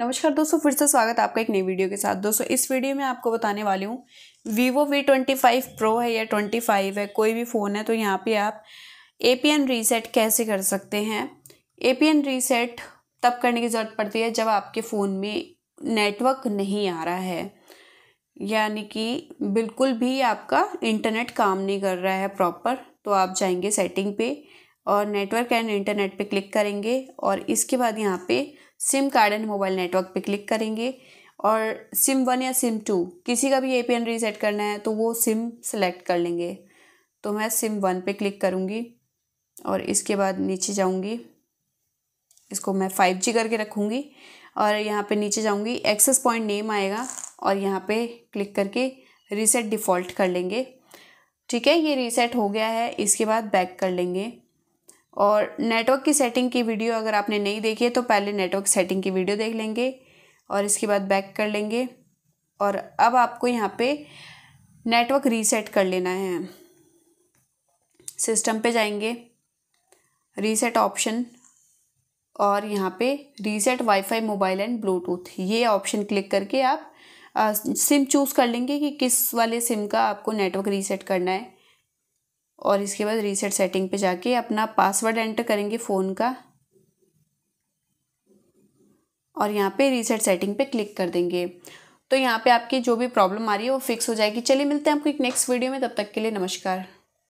नमस्कार दोस्तों फिर से स्वागत है आपका एक नई वीडियो के साथ दोस्तों इस वीडियो में आपको बताने वाली हूँ Vivo V twenty five pro है या ट्वेंटी फाइव है कोई भी फ़ोन है तो यहाँ पे आप ए पी एन रीसेट कैसे कर सकते हैं ए पी एन रीसेट तब करने की ज़रूरत पड़ती है जब आपके फ़ोन में नेटवर्क नहीं आ रहा है यानी कि बिल्कुल भी आपका इंटरनेट काम नहीं कर रहा है प्रॉपर तो आप जाएंगे सेटिंग पे और नेटवर्क एंड इंटरनेट पे क्लिक करेंगे और इसके बाद यहाँ पे SIM card and mobile network पे क्लिक करेंगे और सिम वन या सिम टू किसी का भी ए पी एन रीसेट करना है तो वो सिम सेलेक्ट कर लेंगे तो मैं सिम वन पे क्लिक करूँगी और इसके बाद नीचे जाऊँगी इसको मैं फाइव जी करके रखूँगी और यहाँ पे नीचे जाऊँगी एक्सेस पॉइंट नेम आएगा और यहाँ पे क्लिक करके रीसेट डिफ़ॉल्ट कर लेंगे ठीक है ये रीसेट हो गया है इसके बाद बैक कर लेंगे और नेटवर्क की सेटिंग की वीडियो अगर आपने नहीं देखी है तो पहले नेटवर्क सेटिंग की वीडियो देख लेंगे और इसके बाद बैक कर लेंगे और अब आपको यहाँ पे नेटवर्क रीसेट कर लेना है सिस्टम पे जाएंगे रीसेट ऑप्शन और यहाँ पे reset WiFi mobile and Bluetooth ये ऑप्शन क्लिक करके आप सिम चूज़ कर लेंगे कि किस वाले सिम का आपको नेटवर्क रीसेट करना है और इसके बाद रीसेट सेटिंग पे जाके अपना पासवर्ड एंटर करेंगे फ़ोन का और यहाँ पे रीसेट सेटिंग पे क्लिक कर देंगे तो यहाँ पे आपकी जो भी प्रॉब्लम आ रही है वो फिक्स हो जाएगी चलिए मिलते हैं आपको एक नेक्स्ट वीडियो में तब तक के लिए नमस्कार